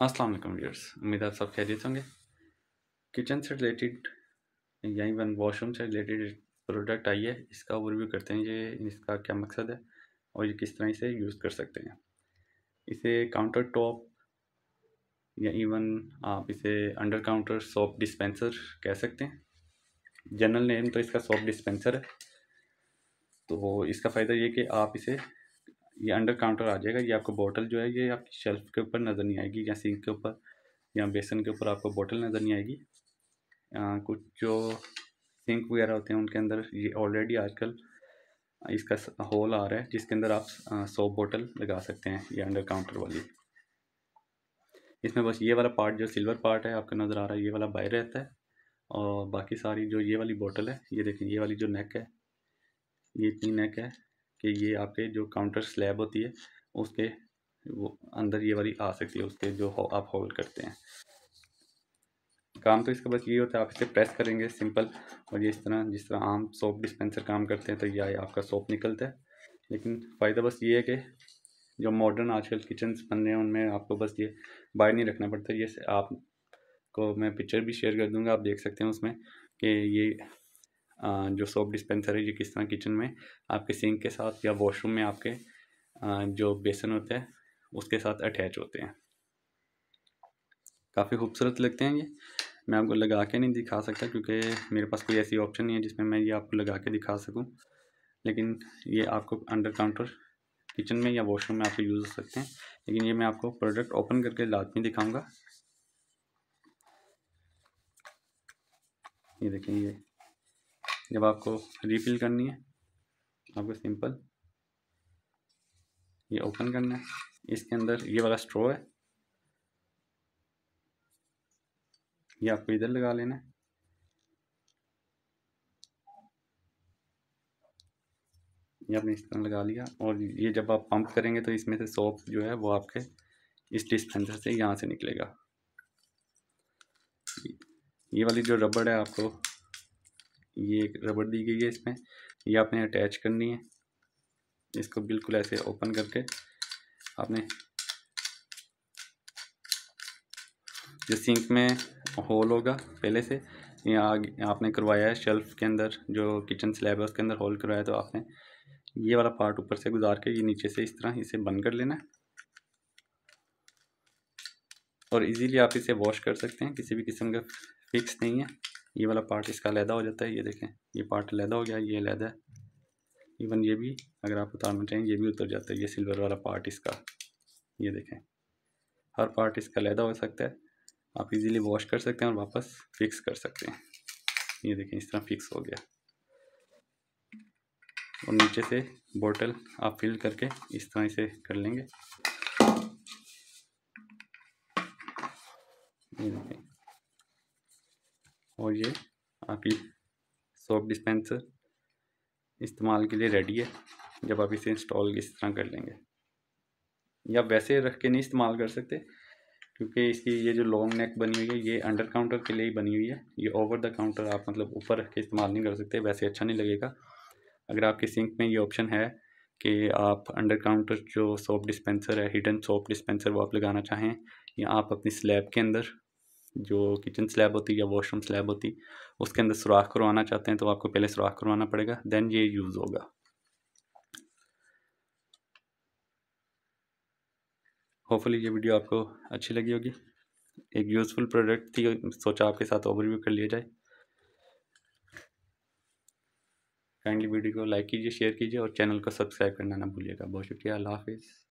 Aslam viewers उम्मीद आप सब खैरियत होंगे किचन से रिलेटेड या इवन वॉशरूम से रिलेटेड प्रोडक्ट आई है इसका ओवरव्यू करते हैं ये इसका क्या मकसद है और ये किस तरह से यूज़ कर सकते हैं इसे काउंटर टॉप या इवन आप इसे अंडर काउंटर सॉप डिस्पेंसर कह सकते हैं जनरल नेम तो इसका सॉप डिस्पेंसर है तो इसका फ़ायदा ये कि आप इसे ये अंडर काउंटर आ जाएगा ये आपको बोतल जो है ये आपकी शेल्फ के ऊपर नज़र नहीं आएगी या सिंक के ऊपर या बेसन के ऊपर आपको बोतल नज़र नहीं आएगी आ, कुछ जो सिंक वगैरह होते हैं उनके अंदर ये ऑलरेडी आजकल इसका होल आ रहा है जिसके अंदर आप सोप बोतल लगा सकते हैं ये अंडर काउंटर वाली इसमें बस ये वाला पार्ट जो सिल्वर पार्ट है आपका नज़र आ रहा है ये वाला बाहर रहता है और बाकी सारी जो ये वाली बोतल है ये देखें ये वाली जो नेक है ये इतनी नेक है कि ये आपके जो काउंटर स्लैब होती है उसके वो अंदर ये वाली आ सकती है उसके जो हो, आप होल्ड करते हैं काम तो इसका बस ये होता है आप इसे प्रेस करेंगे सिंपल और ये इस तरह जिस तरह आम सोप डिस्पेंसर काम करते हैं तो ये आपका सोप निकलता है लेकिन फ़ायदा बस ये है कि जो मॉडर्न आजकल किचन्स बन रहे हैं उनमें आपको बस ये बाहर नहीं रखना पड़ता ये आप को मैं पिक्चर भी शेयर कर दूंगा आप देख सकते हैं उसमें कि ये जो सोप डिस्पेंसर है ये किस तरह किचन में आपके सिंक के साथ या वॉशरूम में आपके जो बेसन होते हैं उसके साथ अटैच होते हैं काफ़ी खूबसूरत लगते हैं ये मैं आपको लगा के नहीं दिखा सकता क्योंकि मेरे पास कोई ऐसी ऑप्शन नहीं है जिसमें मैं ये आपको लगा के दिखा सकूँ लेकिन ये आपको अंडर काउंटर किचन में या वॉशरूम में आपको यूज़ हो सकते हैं लेकिन ये मैं आपको प्रोडक्ट ओपन करके लाजमी दिखाऊंगा ये देखें ये जब आपको रिफिल करनी है आपको सिंपल ये ओपन करना है इसके अंदर ये वाला स्ट्रो है ये आपको इधर लगा लेना है ये आपने इस तरह लगा लिया और ये जब आप पंप करेंगे तो इसमें से सोप जो है वो आपके इस डिस्पेंसर से यहाँ से निकलेगा ये वाली जो रबड़ है आपको ये एक रबड़ दी गई है इसमें ये आपने अटैच करनी है इसको बिल्कुल ऐसे ओपन करके आपने जो सिंक में होल होगा पहले से यहाँ आपने करवाया है शेल्फ़ के अंदर जो किचन स्लैब है उसके अंदर होल करवाया तो आपने ये वाला पार्ट ऊपर से गुजार के ये नीचे से इस तरह इसे बंद कर लेना है और इजीली आप इसे वॉश कर सकते हैं किसी भी किस्म का फिक्स नहीं है ये वाला पार्ट इसका लैदा हो जाता है ये देखें ये पार्ट लैदा हो गया ये लैदा है इवन ये भी अगर आप उतारना चाहें ये भी उतर जाता है ये सिल्वर वाला पार्ट इसका ये देखें हर पार्ट इसका लैदा हो सकता है आप इजीली वॉश कर सकते हैं और वापस फिक्स कर सकते हैं ये देखें इस तरह फिक्स हो गया और नीचे से बोतल आप फिल करके इस तरह से कर लेंगे ये देखें और ये आपकी सॉप डिस्पेंसर इस्तेमाल के लिए रेडी है जब आप इसे इंस्टॉल इस तरह कर लेंगे या वैसे रख के नहीं इस्तेमाल कर सकते क्योंकि इसकी ये जो लॉन्ग नेक बनी हुई है ये अंडर काउंटर के लिए ही बनी हुई है ये ओवर द काउंटर आप मतलब ऊपर रख के इस्तेमाल नहीं कर सकते वैसे अच्छा नहीं लगेगा अगर आपके सिंक में ये ऑप्शन है कि आप अंडर काउंटर जो सॉप डिस्पेंसर है हिडन सॉप डिस्पेंसर वो आप लगाना चाहें या आप अपनी स्लैब के अंदर जो किचन स्लैब होती है या वॉशरूम स्लैब होती उसके अंदर सुराख करवाना चाहते हैं तो आपको पहले सुराख करवाना पड़ेगा देन ये यूज़ होगा होपफुली ये वीडियो आपको अच्छी लगी होगी एक यूज़फुल प्रोडक्ट थी सोचा आपके साथ ओवरव्यू कर लिया जाए काइंडली वीडियो को लाइक कीजिए शेयर कीजिए और चैनल को सब्सक्राइब करना ना भूलिएगा बहुत शुक्रिया अल्लाह हाफिज़